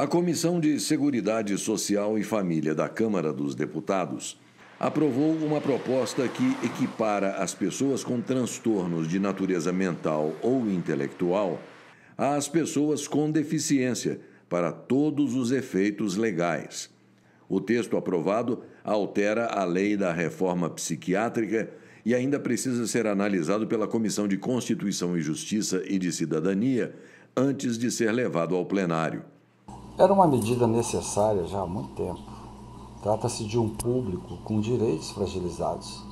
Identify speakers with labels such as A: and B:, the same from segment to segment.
A: A Comissão de Seguridade Social e Família da Câmara dos Deputados aprovou uma proposta que equipara as pessoas com transtornos de natureza mental ou intelectual às pessoas com deficiência para todos os efeitos legais. O texto aprovado altera a lei da reforma psiquiátrica e ainda precisa ser analisado pela Comissão de Constituição e Justiça e de Cidadania antes de ser levado ao plenário. Era uma medida necessária já há muito tempo.
B: Trata-se de um público com direitos fragilizados,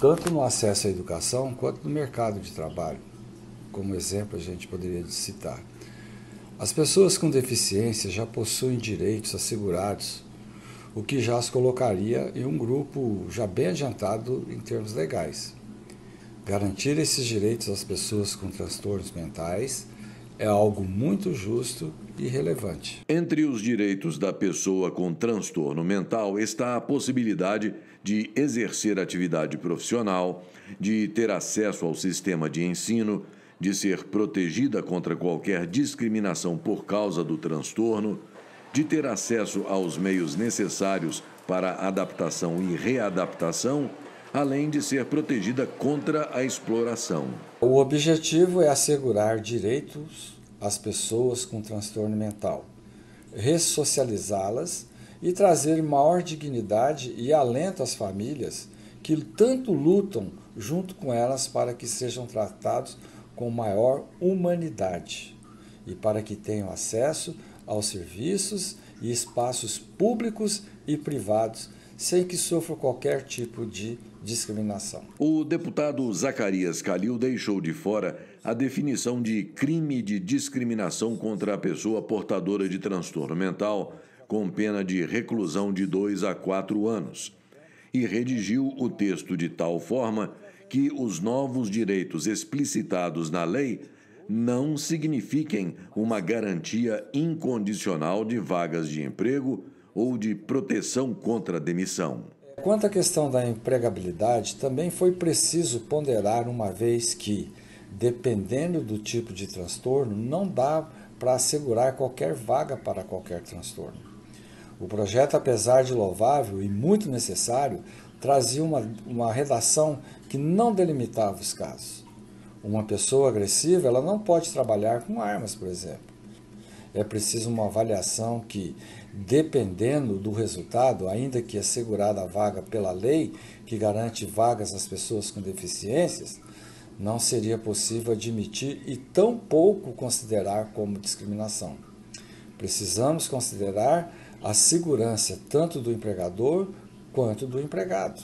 B: tanto no acesso à educação quanto no mercado de trabalho. Como exemplo, a gente poderia citar. As pessoas com deficiência já possuem direitos assegurados, o que já as colocaria em um grupo já bem adiantado em termos legais. Garantir esses direitos às pessoas com transtornos mentais é algo muito justo e relevante.
A: Entre os direitos da pessoa com transtorno mental está a possibilidade de exercer atividade profissional, de ter acesso ao sistema de ensino, de ser protegida contra qualquer discriminação por causa do transtorno, de ter acesso aos meios necessários para adaptação e readaptação além de ser protegida contra a exploração.
B: O objetivo é assegurar direitos às pessoas com transtorno mental, ressocializá-las e trazer maior dignidade e alento às famílias que tanto lutam junto com elas para que sejam tratados com maior humanidade e para que tenham acesso aos serviços e espaços públicos e privados sem que sofra qualquer tipo de discriminação.
A: O deputado Zacarias Calil deixou de fora a definição de crime de discriminação contra a pessoa portadora de transtorno mental, com pena de reclusão de dois a quatro anos, e redigiu o texto de tal forma que os novos direitos explicitados na lei não signifiquem uma garantia incondicional de vagas de emprego ou de proteção contra demissão.
B: Quanto à questão da empregabilidade, também foi preciso ponderar, uma vez que, dependendo do tipo de transtorno, não dá para assegurar qualquer vaga para qualquer transtorno. O projeto, apesar de louvável e muito necessário, trazia uma, uma redação que não delimitava os casos. Uma pessoa agressiva ela não pode trabalhar com armas, por exemplo é preciso uma avaliação que, dependendo do resultado, ainda que assegurada a vaga pela lei que garante vagas às pessoas com deficiências, não seria possível admitir e tampouco considerar como discriminação. Precisamos considerar a segurança tanto do empregador quanto do empregado.